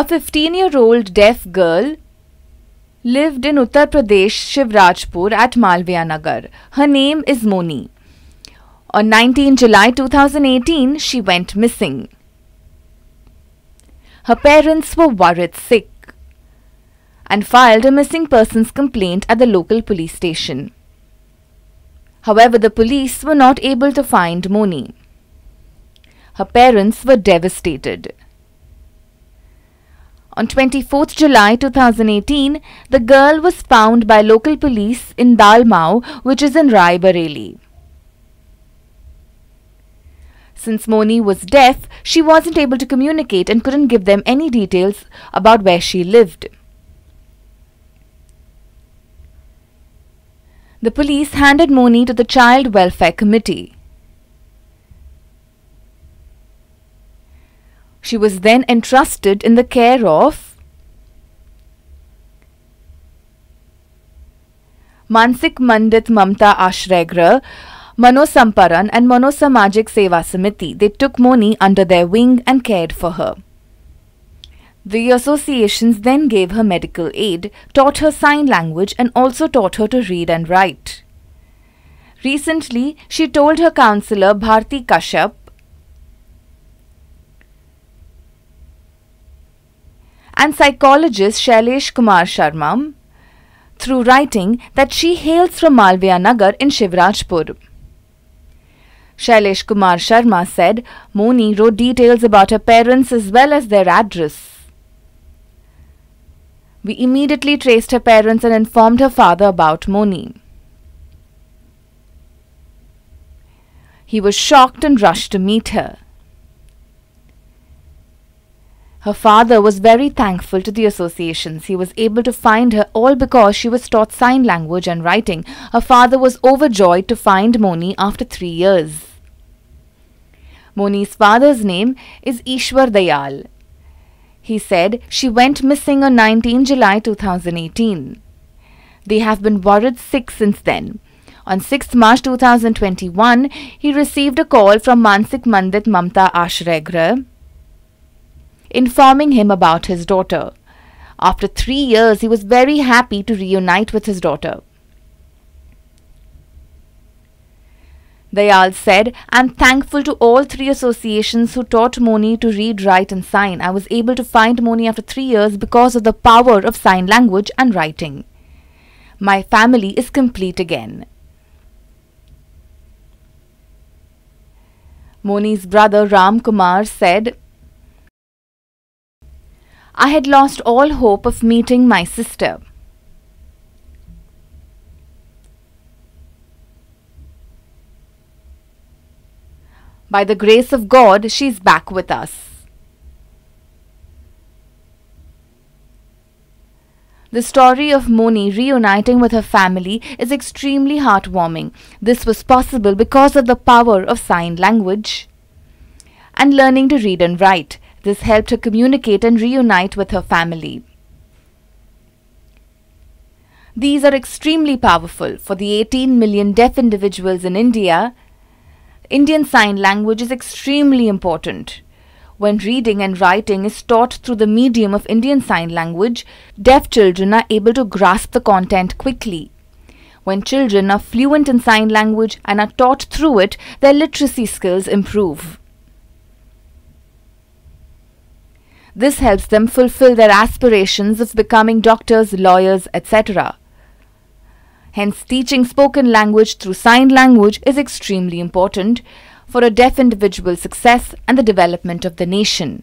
A 15 year old deaf girl lived in Uttar Pradesh, Shivrajpur at Malviya Nagar. Her name is Moni. On 19 July 2018, she went missing. Her parents were worried sick and filed a missing persons complaint at the local police station. However, the police were not able to find Moni. Her parents were devastated. On 24th July 2018, the girl was found by local police in Dalmau, which is in Rai Bareli. Since Moni was deaf, she wasn't able to communicate and couldn't give them any details about where she lived. The police handed Moni to the Child Welfare Committee. She was then entrusted in the care of Mansik Mandit Mamta Ashregra, Manosamparan and Monosamajic Seva Samiti. They took Moni under their wing and cared for her. The associations then gave her medical aid, taught her sign language and also taught her to read and write. Recently, she told her counselor Bharti Kashyap and psychologist Shailesh Kumar Sharma through writing that she hails from Malviya Nagar in Shivrajpur. Shailesh Kumar Sharma said Moni wrote details about her parents as well as their address. We immediately traced her parents and informed her father about Moni. He was shocked and rushed to meet her. Her father was very thankful to the associations. He was able to find her all because she was taught sign language and writing. Her father was overjoyed to find Moni after three years. Moni's father's name is Ishwar Dayal. He said she went missing on 19 July 2018. They have been worried sick since then. On 6 March 2021, he received a call from Mansik Mandit Mamta Ashregra informing him about his daughter. After three years, he was very happy to reunite with his daughter. Dayal said, I'm thankful to all three associations who taught Moni to read, write, and sign. I was able to find Moni after three years because of the power of sign language and writing. My family is complete again. Moni's brother Ram Kumar said, I had lost all hope of meeting my sister. By the grace of God, she's back with us. The story of Moni reuniting with her family is extremely heartwarming. This was possible because of the power of sign language and learning to read and write. This helped her communicate and reunite with her family. These are extremely powerful for the 18 million deaf individuals in India. Indian Sign Language is extremely important. When reading and writing is taught through the medium of Indian Sign Language, deaf children are able to grasp the content quickly. When children are fluent in sign language and are taught through it, their literacy skills improve. This helps them fulfill their aspirations of becoming doctors, lawyers, etc. Hence, teaching spoken language through sign language is extremely important for a deaf individual's success and the development of the nation.